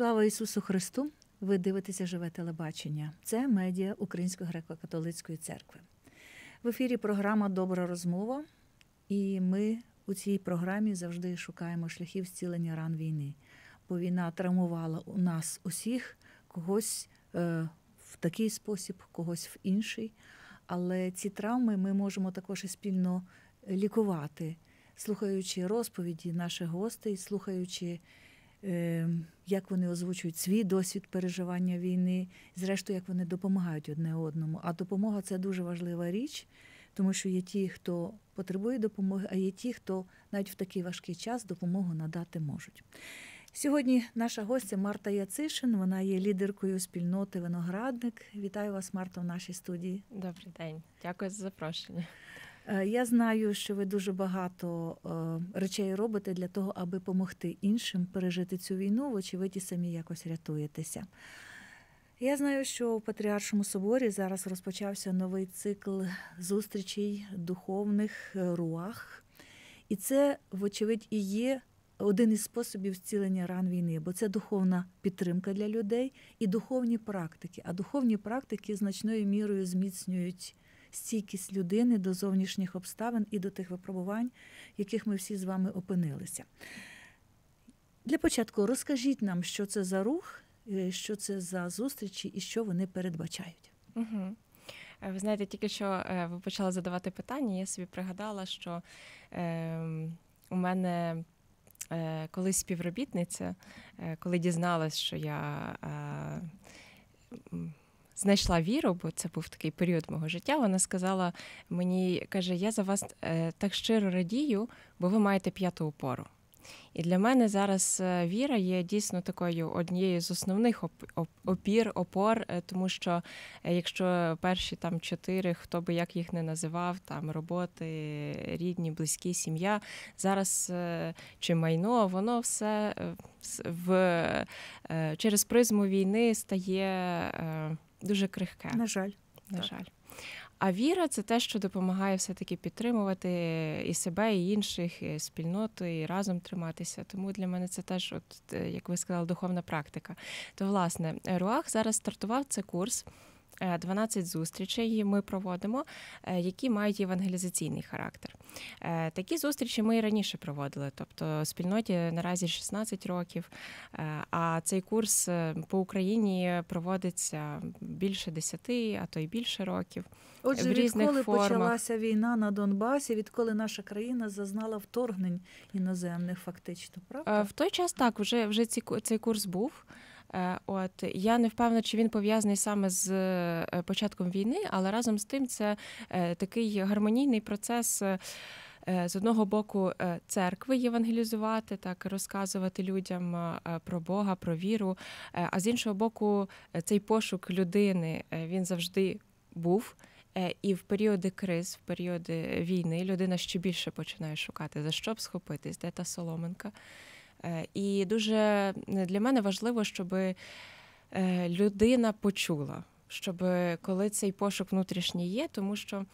Слава Ісусу Христу! Ви дивитеся живе телебачення. Це медіа Української греко-католицької церкви. В ефірі програма Добра розмова, і ми у цій програмі завжди шукаємо шляхів зцілення ран війни, бо війна травмувала у нас усіх когось е, в такий спосіб, когось в інший. Але ці травми ми можемо також і спільно лікувати, слухаючи розповіді наших гостей, слухаючи. Е, як вони озвучують свій досвід переживання війни, зрештою, як вони допомагають одне одному. А допомога це дуже важлива річ, тому що є ті, хто потребує допомоги, а є ті, хто навіть в такий важкий час допомогу надати можуть. Сьогодні наша гостя Марта Яцишин. Вона є лідеркою спільноти Виноградник. Вітаю вас, Марта, в нашій студії. Добрий день, дякую за запрошення. Е, я знаю, що ви дуже багато е, речей робите для того, аби допомогти іншим пережити цю війну, вочевидь, і самі якось рятуєтеся. Я знаю, що в Патріаршому соборі зараз розпочався новий цикл зустрічей духовних е, руах, і це, вочевидь, і є. Один із способів зцілення ран війни, бо це духовна підтримка для людей і духовні практики. А духовні практики значною мірою зміцнюють стійкість людини до зовнішніх обставин і до тих випробувань, яких ми всі з вами опинилися. Для початку розкажіть нам, що це за рух, е, що це за зустрічі і що вони передбачають. Угу. Ви знаєте, тільки що е, ви почали задавати питання, я собі пригадала, що е, у мене. Колись співробітниця, коли дізналась, що я знайшла віру, бо це був такий період мого життя. Вона сказала мені, каже, я за вас е, так щиро радію, бо ви маєте п'яту опору. І для мене зараз е, віра є дійсно такою однією з основних опір, опор, е, тому що якщо перші там чотири, хто би як їх не називав, там роботи, рідні, близькі, сім'я, зараз чи майно, воно все в через призму війни стає дуже крихке. На жаль. На так. жаль. А віра це те, що допомагає все-таки підтримувати і себе, і інших, і спільноту, і разом триматися. Тому для мене це теж, от е, як ви сказали, духовна практика. То, власне, Руах зараз стартував цей курс. 12 е, зустрічей ми проводимо, е, які мають євангелізаційний характер. Е, такі зустрічі ми і раніше проводили, тобто спільноті наразі 16 років. А цей курс по Україні проводиться більше 10, а то й більше років. Отже, в відколи формах. почалася війна на Донбасі, відколи наша країна зазнала вторгнень іноземних, фактично, правда? В той час так вже вже ці цей курс був. Е, от я не впевнена, чи він пов'язаний саме з е, початком війни, але разом з тим це е, такий гармонійний процес. З одного боку, церкви євангелізувати, так розказувати людям про Бога, про віру. А з іншого боку, цей пошук людини він завжди був. І в періоди криз, в періоди війни, людина ще більше починає шукати за що б схопитись, де та соломинка. Е, і дуже е, для мене важливо, щоб е, людина почула, щоб коли цей пошук внутрішній є, тому що.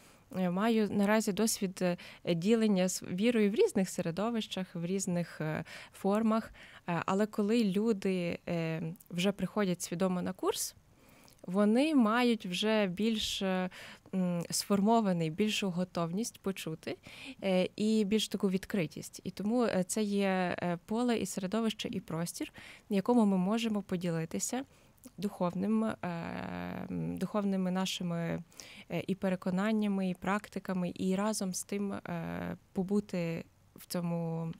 Маю наразі досвід ділення з вірою в різних середовищах, в різних формах. Але коли люди вже приходять свідомо на курс, вони мають вже більш е, сформований, більшу готовність почути е, і більш таку відкритість. І тому е, це є поле і середовище, і простір, в якому ми можемо поділитися духовним, Духовними нашими і переконаннями, і практиками, і разом з тим побути в цьому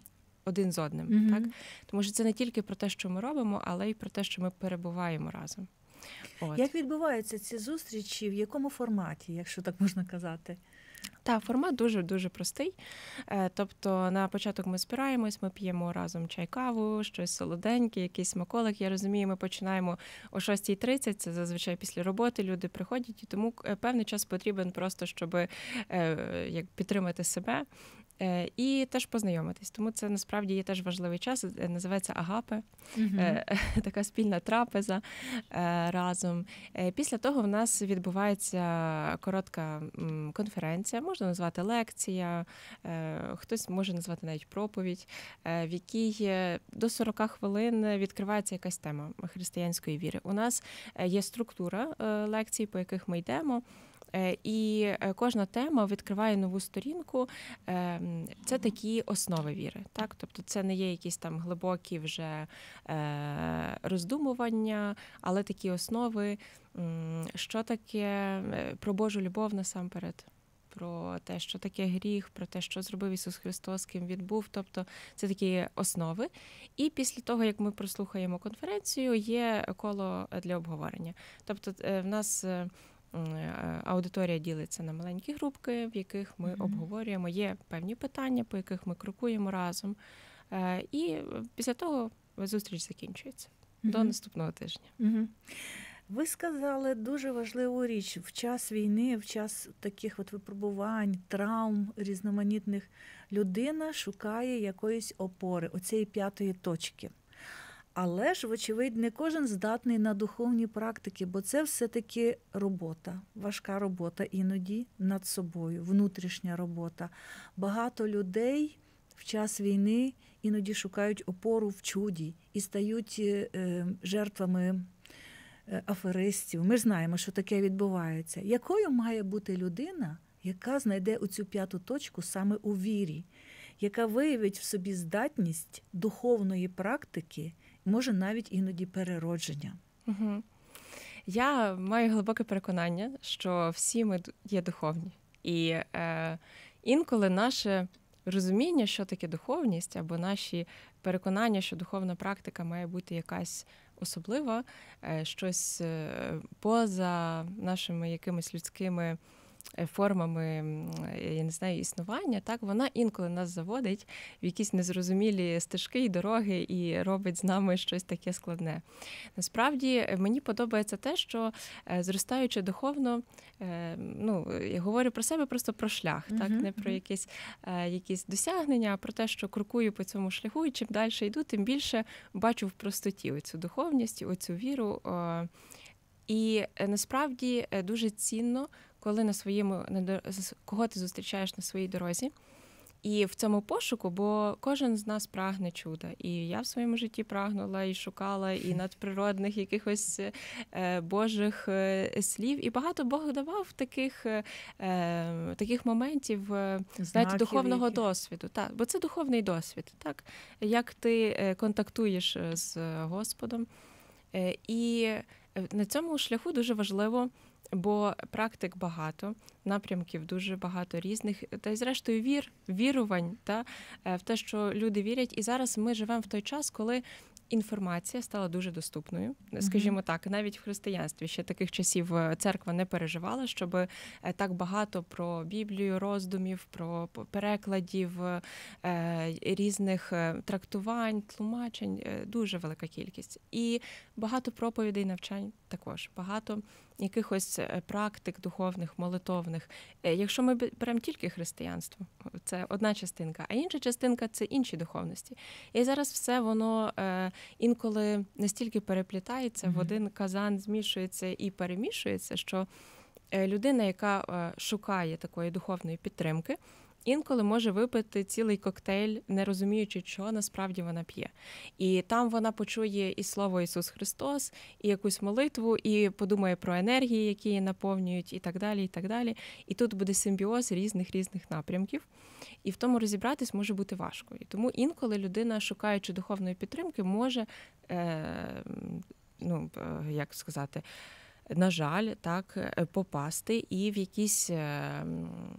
один з одним. Mm-hmm. так Тому що це не тільки про те, що ми робимо, але й про те, що ми перебуваємо разом. От. Як відбуваються ці зустрічі, в якому форматі, якщо так можна казати? Так, формат дуже дуже простий. Е, тобто на початок ми збираємось, ми п'ємо разом чай, каву, щось солоденьке, якийсь смаколик. Я розумію, ми починаємо о 6.30, Це зазвичай після роботи люди приходять, і тому е, певний час потрібен просто щоб е, як підтримати себе. Е, і теж познайомитись, тому це насправді є теж важливий час. Е, називається агапи е, uh-huh. така спільна трапеза разом. Після того в нас відбувається коротка конференція, можна назвати лекція, хтось може назвати навіть проповідь, в якій до 40 хвилин відкривається якась тема християнської віри. У нас є структура лекцій, по яких ми йдемо. Е, і е, кожна тема відкриває нову сторінку. Ем, це такі основи віри. Так? Тобто це не є якісь там глибокі вже е, роздумування, але такі основи, що таке про Божу любов насамперед. Про те, що таке гріх, про те, що зробив Ісус Христос, ким він був, тобто це такі основи. І після того, як ми прослухаємо конференцію, є коло для обговорення. Тобто, в нас Е, аудиторія ділиться на маленькі групки, в яких ми mm-hmm. обговорюємо, є певні питання, по яких ми крокуємо разом. Е, і після того зустріч закінчується mm-hmm. до наступного тижня. Mm-hmm. Ви сказали дуже важливу річ в час війни, в час таких от випробувань, травм різноманітних людина шукає якоїсь опори оцієї п'ятої точки. Але ж, вочевидь, не кожен здатний на духовні практики, бо це все-таки робота, важка робота іноді над собою, внутрішня робота. Багато людей в час війни іноді шукають опору в чуді і стають е, е, жертвами е, аферистів. Ми знаємо, що таке відбувається. Якою має бути людина, яка знайде оцю п'яту точку саме у вірі, яка виявить в собі здатність духовної практики? може навіть іноді переродження. Угу. Я маю глибоке переконання, що всі ми є духовні, і е, інколи наше розуміння, що таке духовність, або наші переконання, що духовна практика має бути якась особлива, е, щось е, поза нашими якимись людськими. Е, формами я не знаю, існування, так вона інколи нас заводить в якісь незрозумілі стежки і дороги і робить з нами щось таке складне. Насправді е, мені подобається те, що е, зростаючи духовно, ну я говорю про себе просто про шлях, так не про якісь якісь досягнення, а про те, що крокую по цьому шляху, і чим далі йду, тим більше бачу в простоті оцю духовність, оцю віру. І насправді дуже цінно, коли на своєму на кого ти зустрічаєш на своїй дорозі. І в цьому пошуку, бо кожен з нас прагне чуда. І я в своєму житті прагнула і шукала і надприродних якихось е, божих е, слів. І багато Бог давав таких е, е таких моментів е, Знаків знаєте, духовного яких. досвіду. Так, Бо це духовний досвід, так як ти е, контактуєш з Господом. І на цьому шляху дуже важливо бо практик багато, напрямків дуже багато різних, та й зрештою вір, вірувань та е, в те, що люди вірять. І зараз ми живемо в той час, коли. Інформація стала дуже доступною, скажімо так, навіть в християнстві ще таких часів е, церква не переживала, щоб е, так багато про Біблію, роздумів, про перекладів різних трактувань, тлумачень дуже велика кількість, і багато проповідей, навчань також багато якихось е, практик духовних, молитовних. Е, якщо ми беремо тільки християнство, це одна частинка, а інша частинка це інші духовності. І зараз все воно е, інколи настільки переплітається, mm-hmm. в один казан змішується і перемішується, що людина, яка шукає такої духовної підтримки інколи може випити цілий коктейль, не розуміючи, що насправді вона п'є. І там вона почує і слово Ісус Христос, і якусь молитву, і подумає про енергії, які її наповнюють, і так далі. І так далі. І тут буде симбіоз різних різних напрямків. І в тому розібратись може бути важко. І тому інколи людина, шукаючи духовної підтримки, може. Е, ну, е, як сказати, на жаль, так е, попасти і в якісь е,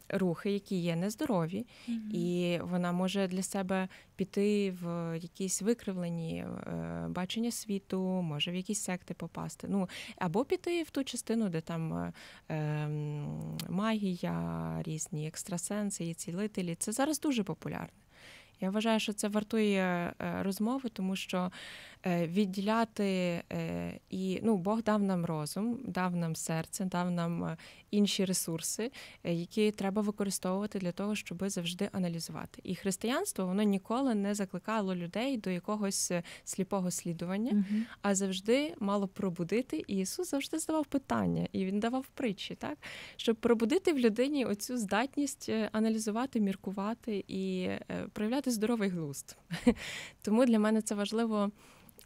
рухи, які є нездорові, mm і вона може для себе піти в якісь викривлені е, бачення світу, може в якісь секти попасти. Ну або піти в ту частину, де там ем, магія, різні екстрасенси і цілителі. Це зараз дуже популярне. Я вважаю, що це вартує розмови, тому що Е, відділяти е, і ну Бог дав нам розум, дав нам серце, дав нам е, інші ресурси, які треба використовувати для того, щоб завжди аналізувати. І християнство воно ніколи не закликало людей до якогось сліпого слідування, угу. а завжди мало пробудити. І Ісус завжди задавав питання, і він давав притчі, так щоб пробудити в людині оцю здатність аналізувати, міркувати і проявляти здоровий глузд. Тому для мене це важливо.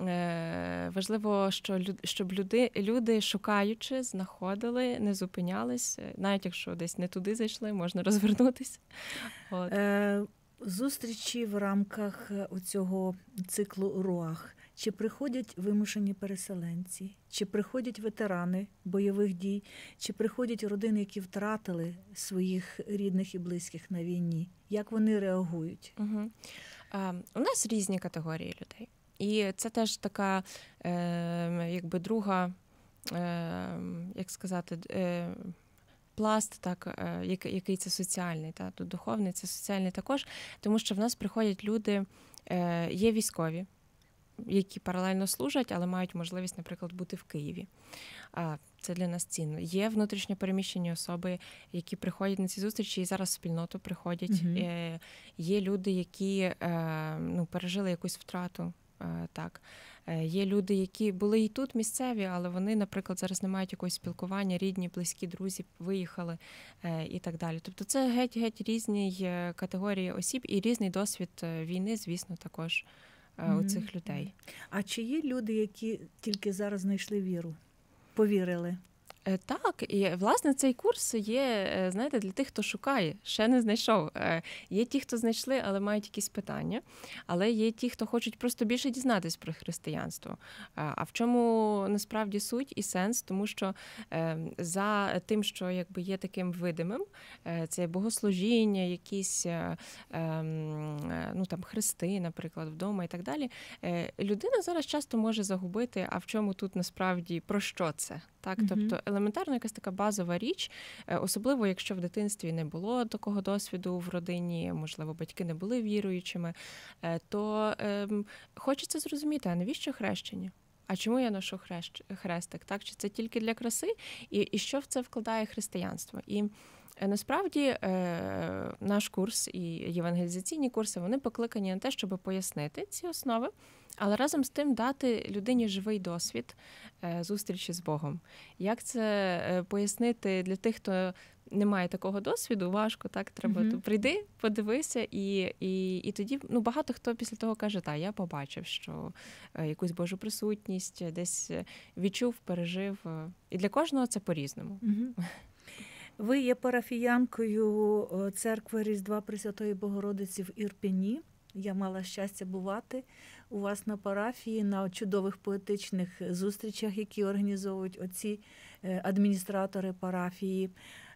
Е, важливо, що щоб люди, люди шукаючи, знаходили, не зупинялись. Е, навіть якщо десь не туди зайшли, можна розвернутися. От. Е, зустрічі в рамках цього циклу руах. Чи приходять вимушені переселенці, чи приходять ветерани бойових дій, чи приходять родини, які втратили своїх рідних і близьких на війні? Як вони реагують? Угу. У нас різні категорії людей. І це теж така, е, якби друга, е, як сказати, е, пласт, так, е, який це соціальний, та тут духовний, це соціальний також, тому що в нас приходять люди, е, є військові. Які паралельно служать, але мають можливість, наприклад, бути в Києві. Це для нас цінно. Є внутрішньо переміщені особи, які приходять на ці зустрічі і зараз в спільноту приходять. Угу. Є люди, які ну, пережили якусь втрату. Е, так. Е, є люди, які були і тут місцеві, але вони, наприклад, зараз не мають якогось спілкування, рідні, близькі, друзі виїхали е, і так далі. Тобто це геть-геть різні категорії осіб і різний досвід війни, звісно, також у цих людей. А чи є люди, які тільки зараз знайшли віру, повірили? Е, так, і власне цей курс є, е, знаєте, для тих, хто шукає, ще не знайшов. Е, є ті, хто знайшли, але мають якісь питання. Але є ті, хто хочуть просто більше дізнатись про християнство. А в чому насправді суть і сенс? Тому що за тим, що якби є таким видимим, це богослужіння, якісь ем, ну там хрести, наприклад, вдома і так далі. Людина зараз часто може загубити, а в чому тут насправді про що це? Так, тобто елементарно якась така базова річ, е, особливо якщо в дитинстві не було такого досвіду в родині, можливо, батьки не були віруючими, е, то ем, хочеться зрозуміти, а навіщо хрещення? А чому я ношу хрещ хрестик? Так чи це тільки для краси? І, і що в це вкладає християнство? І Е, насправді е, наш курс і євангелізаційні курси вони покликані на те, щоб пояснити ці основи, але разом з тим дати людині живий досвід е, зустрічі з Богом. Як це пояснити для тих, хто не має такого досвіду, важко так треба. Mm-hmm. Прийди, подивися, і і, і тоді ну багато хто після того каже: Та я побачив, що якусь Божу присутність десь відчув, пережив. І для кожного це по-різному. Mm-hmm. Ви є парафіянкою е, церкви Різдва Пресвятої Богородиці в Ірпіні. Я мала щастя бувати у вас на парафії на чудових поетичних зустрічах, які організовують оці е, адміністратори парафії.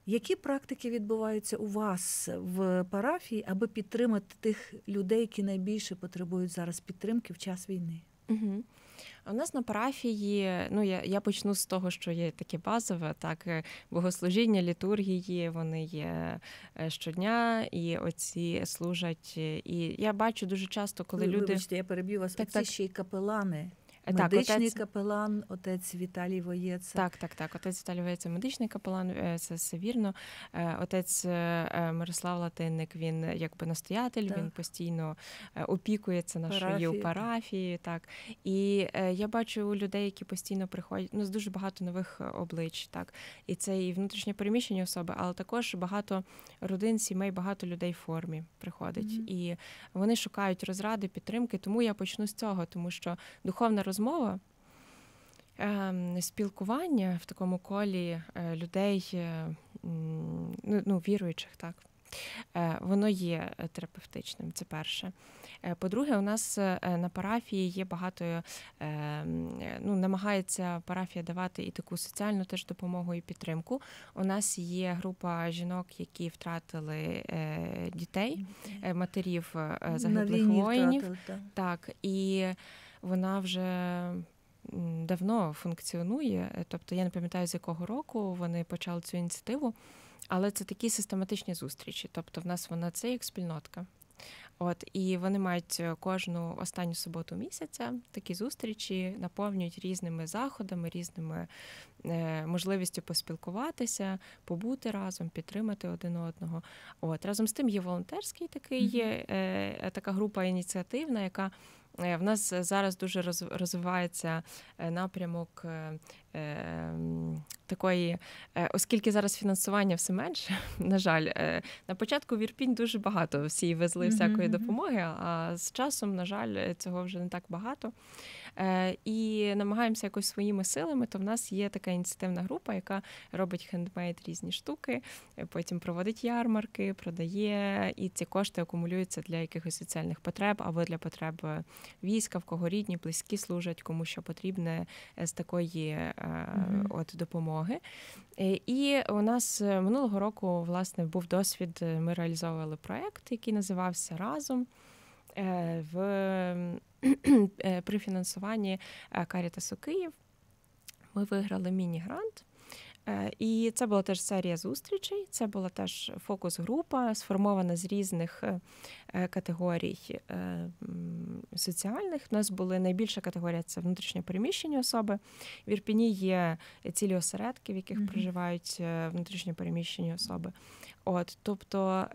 Які практики відбуваються у вас в парафії, аби підтримати тих людей, які найбільше потребують зараз підтримки в час війни? Угу. У нас на парафії, ну я я почну з того, що є таке базове, так е, богослужіння, літургії, вони є е, щодня, і оці служать. І я бачу дуже часто, коли Ви, люди вибачте, я переб'ю вас. Так, оці ще й капелани медичний отець... капелан, отець Віталій Воєца. Так, так, так. Отець Віталій Воєца, медичний капелан, е, це все вірно. Е, отець е, Мирослав Латинник, він якби настоятель, так. він постійно опікується нашою парафією. Так. І я бачу людей, які постійно приходять, ну, з дуже багато нових облич. так. І це і внутрішнє переміщення особи, але також багато родин, сімей, багато людей в формі приходить. Mm-hmm. І вони шукають розради, підтримки. Тому я почну з цього, тому що духовна розрада розмова, ем, спілкування в такому колі е, людей, е, ну, ну, віруючих, так. Е, воно є терапевтичним, це перше. По-друге, у нас на парафії є багато, ну, намагається парафія давати і таку соціальну теж допомогу і підтримку. У нас є група жінок, які втратили дітей, матерів загиблих воїнів. Втратили, так. так, і вона вже давно функціонує. Тобто я не пам'ятаю, з якого року вони почали цю ініціативу, але це такі систематичні зустрічі. Тобто, в нас вона це як спільнотка. От і вони мають е, кожну останню суботу місяця такі зустрічі, наповнюють різними заходами, різними е, можливістю поспілкуватися, побути разом, підтримати один одного. От разом з тим є волонтерський такий, є е, е, така група ініціативна, яка Е, в нас зараз дуже розвивається е, напрямок е, такої, оскільки зараз фінансування все менше, на жаль, на початку в Ірпінь дуже багато всі везли всякої допомоги, а з часом, на жаль, цього вже не так багато. Е, і намагаємося якось своїми силами. То в нас є така ініціативна група, яка робить хендмейд різні штуки, е, потім проводить ярмарки, продає, і ці кошти акумулюються для якихось соціальних потреб або для потреб е, війська, в кого рідні, близькі служать, кому що потрібне з такої mm-hmm. от допомоги. І у нас минулого року власне був досвід. Ми реалізовували проект, який називався Разом. Е, в ем, е, при фінансуванні е, Карітасу Київ. Ми виграли міні-грант Е, і це була теж серія зустрічей. Це була теж фокус-група, сформована з різних е, е, категорій соціальних. У нас були найбільша категорія це внутрішньопереміщені особи. В Ірпіні є цілі осередки, в яких mm проживають внутрішньопереміщені особи. От, тобто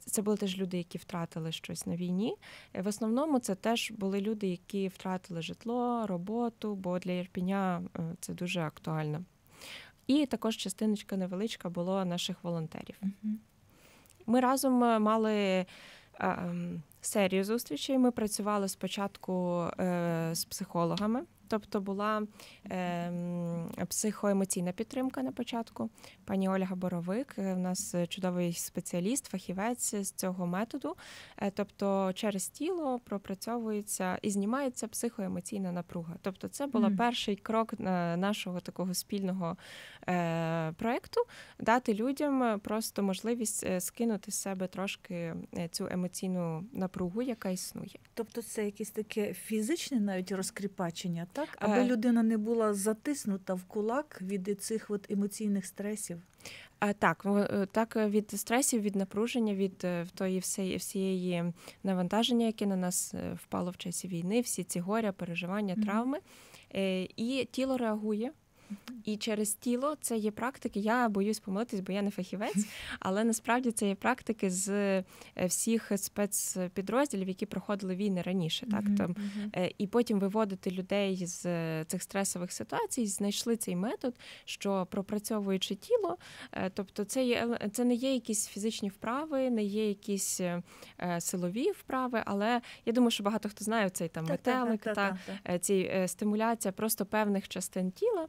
це були теж люди, які втратили щось на війні. В основному це теж були люди, які втратили житло, роботу, бо для Ірпіня це дуже актуально. І також частиночка невеличка було наших волонтерів. Ми разом е, мали. Е, ем, серію зустрічей ми працювали спочатку е, з психологами, тобто була е, психоемоційна підтримка на початку. Пані Ольга Боровик, у е, нас чудовий спеціаліст, фахівець з цього методу. Е, тобто, через тіло пропрацьовується і знімається психоемоційна напруга. Тобто, це був mm. перший крок нашого такого спільного Е, проекту, дати людям е, просто можливість е, скинути з себе трошки цю емоційну напругу, яка існує. Тобто, це якесь таке фізичне навіть розкріпачення, так аби людина не була затиснута в кулак від цих от емоційних стресів. Так, так від стресів, від напруження, від тої всієї, всієї навантаження, яке на нас впало в часі війни, всі ці горя, переживання, травми, mm-hmm. і тіло реагує. І через тіло це є практики. Я боюсь помилитись, бо я не фахівець, але насправді це є практики з е, всіх спецпідрозділів, які проходили війни раніше. Так там е, і потім виводити людей з е, цих стресових ситуацій, знайшли цей метод, що пропрацьовуючи тіло, тобто це є це не є якісь фізичні вправи, не є якісь силові вправи. Але я думаю, що багато хто знає цей там метелик та ці стимуляція просто певних частин тіла.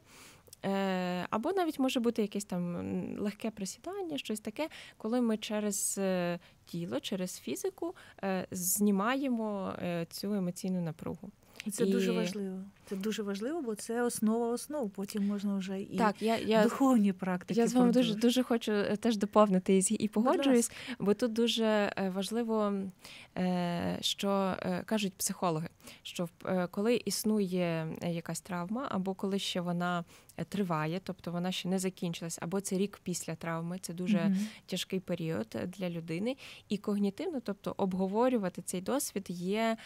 Е, або навіть може бути якесь там легке присідання, щось таке, коли ми через е, тіло, через фізику е, знімаємо цю емоційну напругу. і Це і... дуже важливо. Це дуже важливо, бо це основа основ. Потім можна вже і так, я, я, духовні практики. Я з вами дуже дуже хочу е, теж доповнити і, і погоджуюсь, бо тут дуже е, важливо, е, що кажуть психологи, що коли існує якась травма, або коли ще вона триває, тобто вона ще не закінчилась, або це рік після травми, це дуже mm тяжкий період для людини. І когнітивно, тобто обговорювати цей досвід є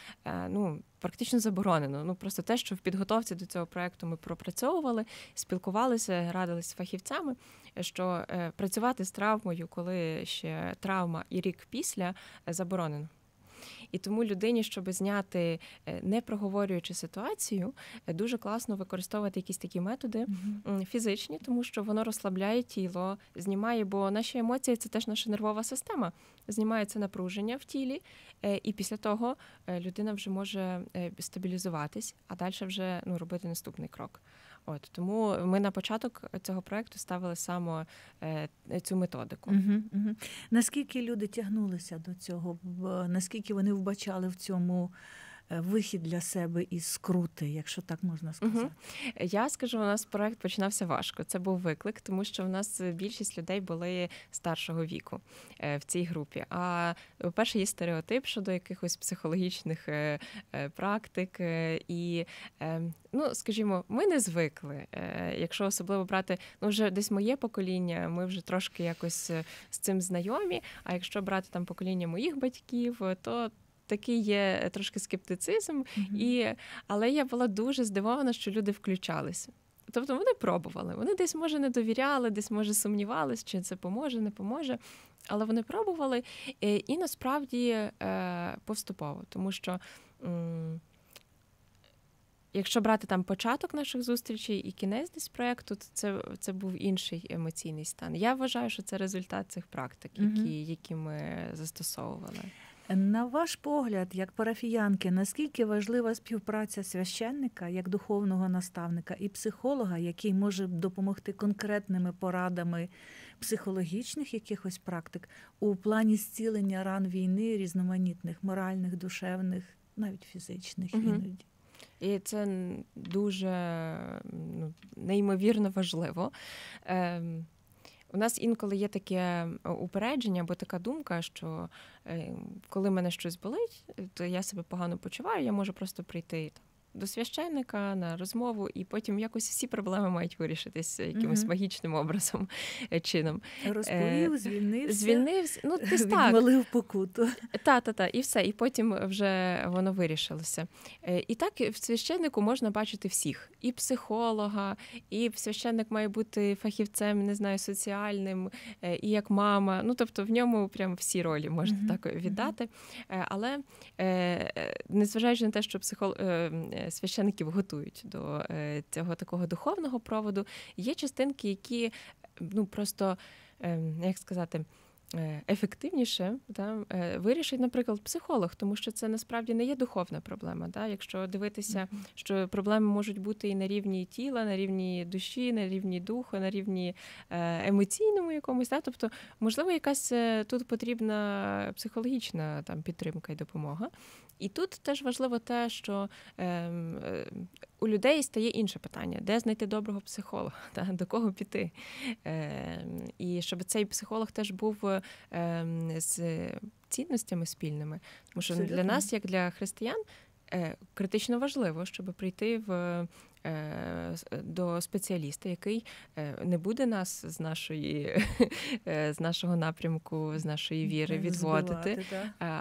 ну практично заборонено. Ну просто те, що в підготовці підготовці до цього проекту ми пропрацьовували, спілкувалися, радилися з фахівцями, що е, працювати з травмою, коли ще травма і рік після е, заборонено. І тому людині, щоб зняти е, не проговорюючи ситуацію, е, дуже класно використовувати якісь такі методи фізичні, тому що воно розслабляє тіло, знімає, бо наші емоції це теж наша нервова система. Знімається напруження в тілі, е, і після того людина вже може стабілізуватись, а далі вже ну робити наступний крок. От тому ми на початок цього проекту ставили саме цю методику. Угу, угу. Наскільки люди тягнулися до цього? Наскільки вони вбачали в цьому? Е, вихід для себе із скрути, якщо так можна сказати. Угу. Я скажу, у нас проект починався важко. Це був виклик, тому що в нас більшість людей були старшого віку е, в цій групі. А е, перше є стереотип щодо якихось психологічних практик, і ну, скажімо, ми не звикли. Якщо особливо брати, ну вже десь моє покоління, ми вже трошки якось з цим знайомі. А якщо брати там покоління моїх батьків, то такий є е, трошки скептицизм, mm-hmm. і але я була дуже здивована, що люди включалися. Тобто вони пробували. Вони десь може не довіряли, десь може сумнівались, чи це поможе, не поможе. Але вони пробували е, і насправді е, поступово, тому що. Якщо брати там початок наших зустрічей і кінець десь проєкту, то це це був інший емоційний стан. Я вважаю, що це результат цих практик, які, які ми застосовували. На ваш погляд, як парафіянки, наскільки важлива співпраця священника як духовного наставника і психолога, який може допомогти конкретними порадами психологічних якихось практик у плані зцілення ран війни, різноманітних, моральних, душевних, навіть фізичних угу. іноді? І це дуже ну, неймовірно важливо. Ем... У нас інколи є таке е, упередження або така думка, що е, коли мене щось болить, е, то я себе погано почуваю, я можу просто прийти там до священника на розмову, і потім якось всі проблеми мають вирішитись якимось mm магічним образом е, чином. Е, Розповів, звільнився. Звільнився. Ну, ти так. Відмалив покуту. Та, та, та, і все. І потім вже воно вирішилося. Е, і так в священнику можна бачити всіх: і психолога, і священник має бути фахівцем, не знаю, соціальним, і як мама. Ну тобто в ньому прям всі ролі можна mm так віддати. Але незважаючи на те, що психолог священиків готують до е, цього такого духовного проводу. Є частинки, які ну просто е, як сказати. Е, ефективніше да, вирішить, наприклад, психолог, тому що це насправді не є духовна проблема. Да? Якщо дивитися, що проблеми можуть бути і на рівні тіла, на рівні душі, на рівні духу, на рівні емоційному якомусь, да? тобто, можливо, якась тут потрібна психологічна там підтримка і допомога. І тут теж важливо те, що ем, е, у людей стає інше питання: де знайти доброго психолога, та до кого піти. Е, І щоб цей психолог теж був е, з цінностями спільними. Тому що Абсолютно. для нас, як для християн, е, критично важливо, щоб прийти в Е, е, до спеціаліста, який е, не буде нас з нашої, з нашого напрямку, з нашої віри відводити,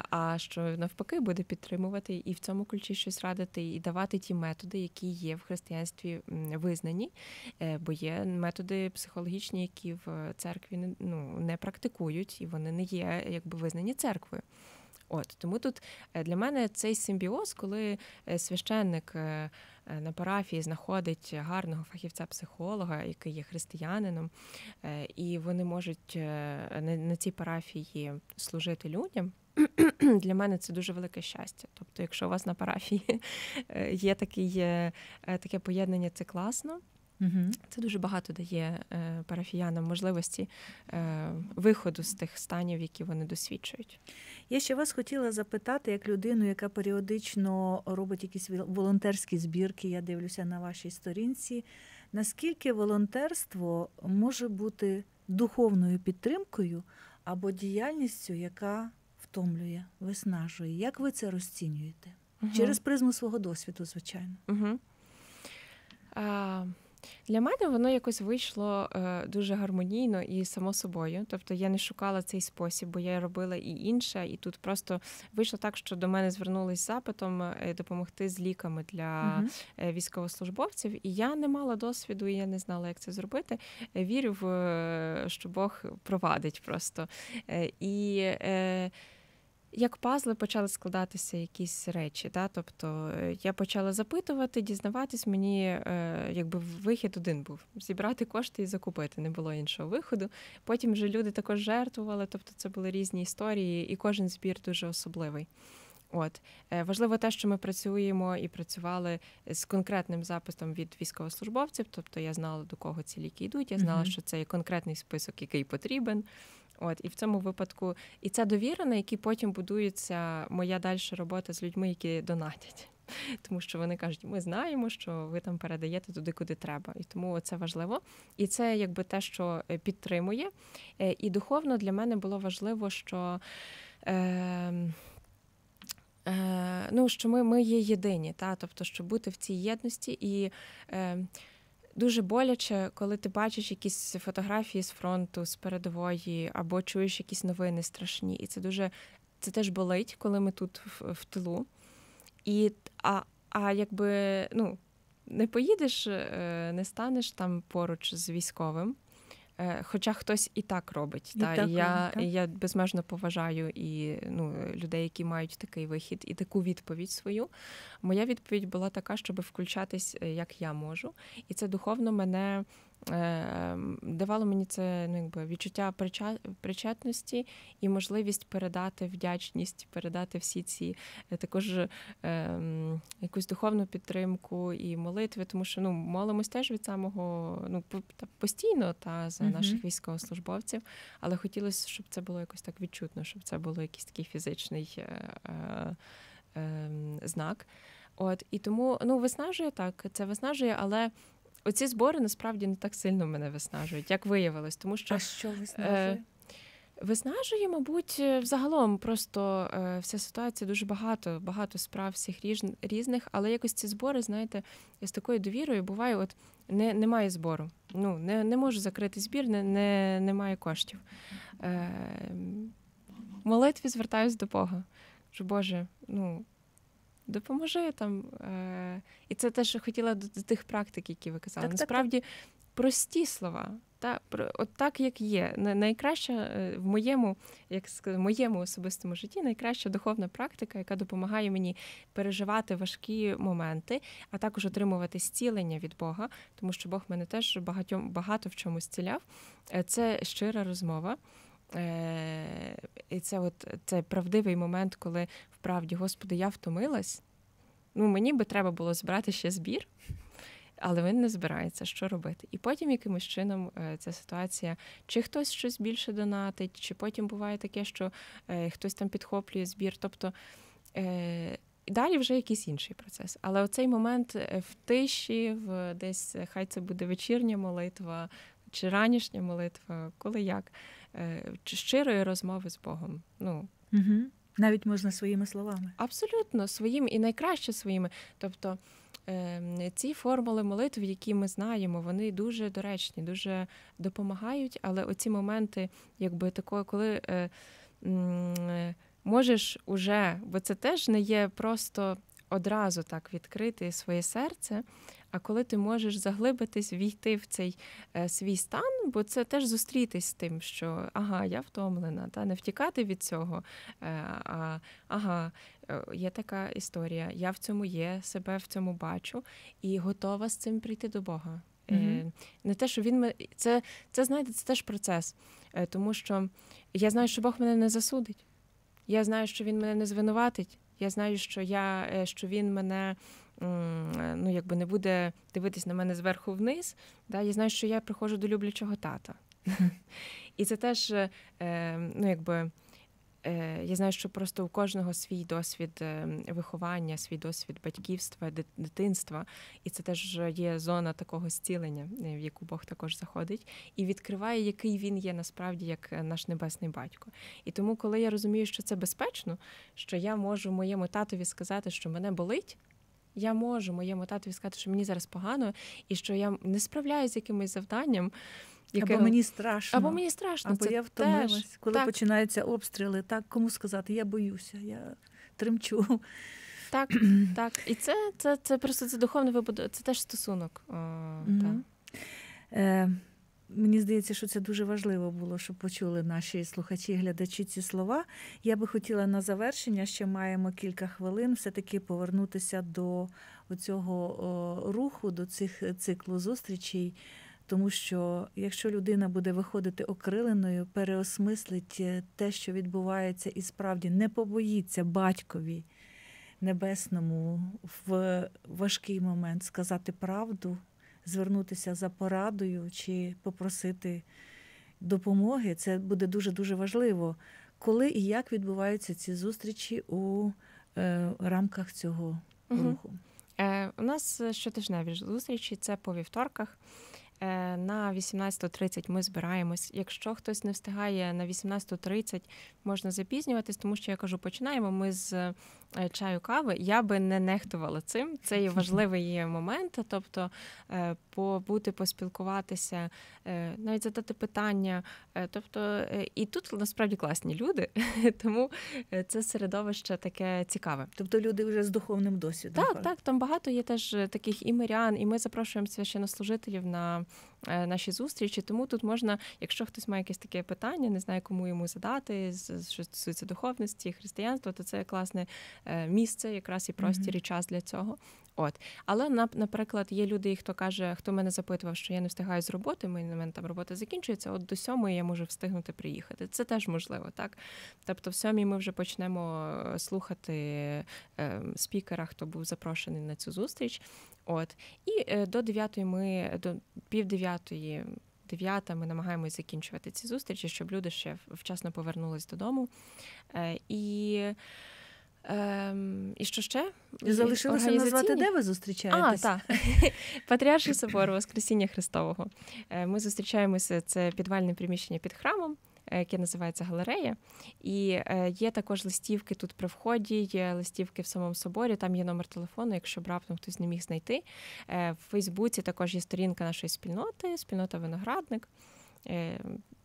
а що навпаки буде підтримувати і в цьому ключі щось радити, і давати ті методи, які є в християнстві визнані, бо є методи психологічні, які в церкві ну, не практикують, і вони не є якби визнані церквою. От тому тут е, для мене цей симбіоз, коли е, священник е, на парафії знаходить гарного фахівця-психолога, який є християнином, і вони можуть на цій парафії служити людям. Для мене це дуже велике щастя. Тобто, якщо у вас на парафії є такий, таке поєднання, це класно. Це дуже багато дає е, парафіянам можливості е, виходу з тих станів, які вони досвідчують. Я ще вас хотіла запитати, як людину, яка періодично робить якісь волонтерські збірки. Я дивлюся на вашій сторінці. Наскільки волонтерство може бути духовною підтримкою або діяльністю, яка втомлює, виснажує? Як ви це розцінюєте угу. через призму свого досвіду, звичайно? Угу. А... Для мене воно якось вийшло е, дуже гармонійно і само собою. Тобто я не шукала цей спосіб, бо я робила і інше, і тут просто вийшло так, що до мене звернулись з запитом е, допомогти з ліками для угу. військовослужбовців. І я не мала досвіду, і я не знала, як це зробити. Вірю в що Бог провадить просто. І як пазли почали складатися якісь речі. Да? Тобто е, я почала запитувати, дізнаватись, мені е, якби вихід один був зібрати кошти і закупити. Не було іншого виходу. Потім вже люди також жертвували, тобто це були різні історії, і кожен збір дуже особливий. От е, важливо те, що ми працюємо і працювали з конкретним запитом від військовослужбовців. Тобто я знала до кого ці ліки йдуть. Я знала, що це є конкретний список, який потрібен. От і в цьому випадку, і ця довіра, на якій потім будується моя дальша робота з людьми, які донатять. Тому що вони кажуть, ми знаємо, що ви там передаєте туди, куди треба, і тому це важливо. І це якби те, що е, підтримує. Е, і духовно для мене було важливо, що. Е- Е, ну, що ми ми є єдині, та? тобто, що бути в цій єдності. І е, дуже боляче, коли ти бачиш якісь фотографії з фронту, з передової, або чуєш якісь новини страшні. І це дуже це теж болить, коли ми тут в, в тилу. І, А а якби ну, не поїдеш, е, не станеш там поруч з військовим. Е, хоча хтось і так робить, і та так, я так. я безмежно поважаю і ну людей, які мають такий вихід і таку відповідь свою. Моя відповідь була така, щоб включатись е, як я можу, і це духовно мене Ем, давало мені це ну, якби відчуття причетності і можливість передати вдячність, передати всі ці е, також ем, якусь духовну підтримку і молитви, тому що ну молимось теж від самого ну постійно та за наших військовослужбовців, але хотілося, щоб це було якось так відчутно, щоб це було якийсь такий фізичний е, е, е, знак. От і тому ну виснажує так, це виснажує, але. Оці збори насправді не так сильно мене виснажують, як виявилось, тому що а що виснажує? Е, виснажує, мабуть, е, взагалом просто е, вся ситуація дуже багато, багато справ всіх різних, але якось ці збори, знаєте, я з такою довірою буває, от не, немає збору. Ну, не не можу закрити збір, не, не, немає коштів. Е, Молитві звертаюся до Бога. Боже, ну допоможи там. Е, і це теж хотіла до тих практик, які ви казали. Так, Насправді так, так. прості слова, та от так як є. Найкраща е, в моєму, як сказав, моєму особистому житті, найкраща духовна практика, яка допомагає мені переживати важкі моменти, а також отримувати зцілення від Бога, тому що Бог мене теж багатьом багато в чому зціляв. Е, це щира розмова. Е, і це от це правдивий момент, коли вправді, Господи, я втомилась. Ну, мені би треба було збирати ще збір, але він не збирається, що робити. І потім якимось чином е, ця ситуація, чи хтось щось більше донатить, чи потім буває таке, що е, хтось там підхоплює збір. Тобто далі вже якийсь інший процес. Але оцей момент в тиші, в десь хай це буде вечірня молитва чи ранішня молитва, коли як. Е, щирої розмови з Богом. Ну, угу. Навіть можна своїми словами. Абсолютно, своїми і найкраще своїми. Тобто ем, ці формули молитв, які ми знаємо, вони дуже доречні, дуже допомагають. Але оці моменти, якби такої, коли е, е, можеш уже, бо це теж не є просто одразу так відкрити своє серце, а коли ти можеш заглибитись, війти в цей е, свій стан, бо це теж зустрітись з тим, що ага, я втомлена, та не втікати від цього. Е, а ага, е, є така історія, я в цьому є, себе в цьому бачу, і готова з цим прийти до Бога. Mm-hmm. Не те, що він це, це знаєте, це теж процес, е, тому що я знаю, що Бог мене не засудить. Я знаю, що він мене не звинуватить. Я знаю, що я що він мене Е, ну, якби не буде дивитись на мене зверху вниз. Да? Я знаю, що я приходжу до люблячого тата. І це теж, е, е, ну, якби. Я знаю, що просто у кожного свій досвід виховання, свій досвід батьківства, дитинства, і це теж є зона такого зцілення, в яку Бог також заходить, і відкриває, який він є насправді як наш небесний батько. І тому, коли я розумію, що це безпечно, що я можу моєму татові сказати, що мене болить я можу моєму татові сказати, що мені зараз погано і що я не справляюся з якимось завданням. Яке... Або мені страшно, або мені страшно, або це я втомилась, теж. коли так. починаються обстріли, так кому сказати, я боюся, я тремчу. Так, так. І це це, це просто це духовне вибуду, це теж стосунок. О, mm-hmm. так. Мені здається, що це дуже важливо було, щоб почули наші слухачі і глядачі ці слова. Я би хотіла на завершення, ще маємо кілька хвилин, все-таки повернутися до цього руху, до цих циклу зустрічей. Тому що якщо людина буде виходити окриленою, переосмислить е, те, що відбувається, і справді не побоїться батькові небесному в важкий момент сказати правду звернутися за порадою чи попросити допомоги. Це буде дуже дуже важливо. Коли і як відбуваються ці зустрічі у е, рамках цього угу. руху? Е, У нас щотижневі зустрічі це по вівторках. Е, на 18.30 ми збираємось. Якщо хтось не встигає на 18.30, можна запізнюватись, тому що я кажу, починаємо ми з е, чаю кави. Я би не нехтувала цим. Це є важливий момент. Тобто е, побути, поспілкуватися, навіть задати питання. Тобто, і тут насправді класні люди, тому це середовище таке цікаве. Тобто люди вже з духовним досвідом. Так, так, там багато є теж таких і мирян, і ми запрошуємо священнослужителів на. Е, наші зустрічі. Тому тут можна, якщо хтось має якесь таке питання, не знає, кому йому задати, що стосується духовності, християнства, то це класне е, місце, якраз і простір і час для цього. От, але наприклад, є люди, хто каже, хто мене запитував, що я не встигаю з роботи, мені на мене там робота закінчується. От до сьомої я можу встигнути приїхати. Це теж можливо, так. Тобто, в сьомій ми вже почнемо е, слухати е, спікера, хто був запрошений на цю зустріч, От і е, до дев'ятої ми до пів дев'ятої, дев'ята ми намагаємось закінчувати ці зустрічі, щоб люди ще вчасно повернулись додому. Е, і Ем, І що ще? Залишилося назвати, де ви зустрічаєтесь? А, так. Патріарший собор Воскресіння Христового. Е, ми зустрічаємося, це підвальне приміщення під храмом. Е, яке називається галерея. І е, є також листівки тут при вході, є листівки в самому соборі. Там є номер телефону, якщо б раптом хтось не міг знайти. Е, в Фейсбуці також є сторінка нашої спільноти, спільнота виноградник.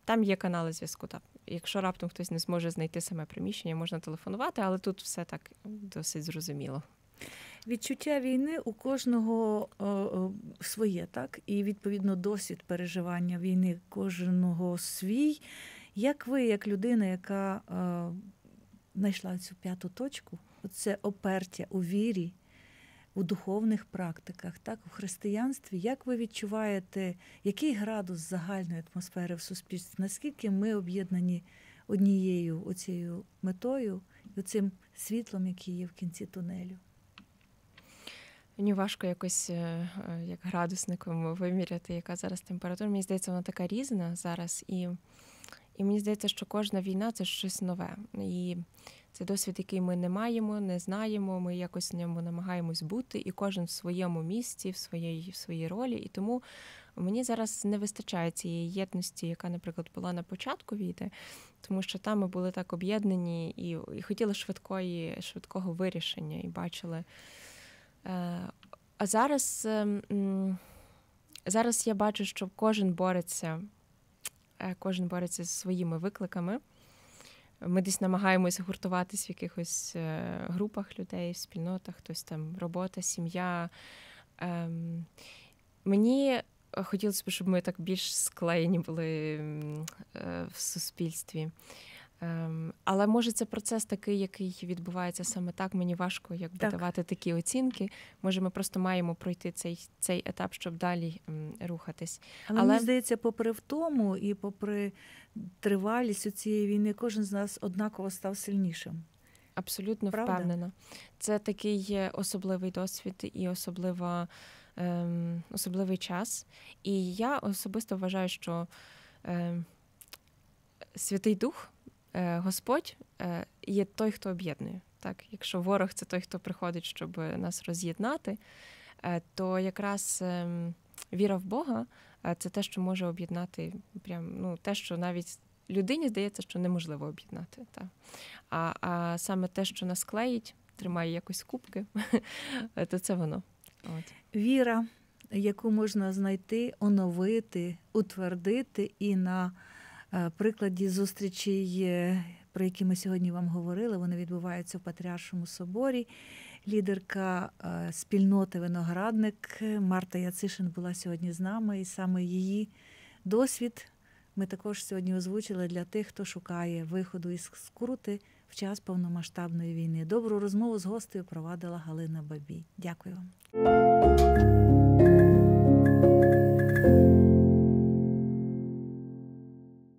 Там є канали зв'язку. Так. Якщо раптом хтось не зможе знайти саме приміщення, можна телефонувати, але тут все так досить зрозуміло. Відчуття війни у кожного о, о, своє, так і відповідно досвід переживання війни кожного свій. Як ви, як людина, яка е, знайшла цю п'яту точку, це опертя у вірі, у духовних практиках, так, у християнстві, як ви відчуваєте, який градус загальної атмосфери в суспільстві? Наскільки ми об'єднані однією оцією метою, оцим світлом, який є в кінці тунелю? Мені важко якось е, е, як градусником виміряти, яка зараз температура. Мені здається, вона така різна зараз і. І мені здається, що кожна війна це щось нове. І це досвід, який ми не маємо, не знаємо. Ми якось в ньому намагаємось бути, і кожен в своєму місці, в своїй в своїй ролі. І тому мені зараз не вистачає цієї єдності, яка, наприклад, була на початку війни, тому що там ми були так об'єднані і і хотіли швидкої, швидкого вирішення і бачили. Е, а зараз, ем, зараз я бачу, що кожен бореться Е, кожен бореться зі своїми викликами. Ми десь намагаємося гуртуватись в якихось е, групах людей, в спільнотах, хтось там робота, сім'я. Ем, мені е, хотілося б, щоб ми так більш склеєні були в суспільстві. Ем, але може це процес такий, який відбувається саме так. Мені важко якби так. давати такі оцінки. Може, ми просто маємо пройти цей цей етап, щоб далі рухатись. Але, Але... мені здається, попри втому і попри тривалість у цієї війни, кожен з нас однаково став сильнішим. Абсолютно Правда? впевнена. Це такий особливий досвід і особлива, ем, особливий час. І я особисто вважаю, що ем, Святий Дух. Е, Господь е, є той, хто об'єднує. Так, Якщо ворог це той, хто приходить, щоб нас роз'єднати, е, то якраз ем, віра в Бога це те, що може об'єднати прям ну, те, що навіть людині здається, що неможливо об'єднати. Так. А а саме те, що нас клеїть, тримає якось кубки, то це воно. От. Віра, яку можна знайти, оновити, утвердити і на Е, прикладі зустрічей, про які ми сьогодні вам говорили, вони відбуваються в Патріаршому соборі. Лідерка е, спільноти Виноградник Марта Яцишин була сьогодні з нами, і саме її досвід ми також сьогодні озвучили для тих, хто шукає виходу із скрути в час повномасштабної війни. Добру розмову з гостею провадила Галина Бабій. Дякую вам.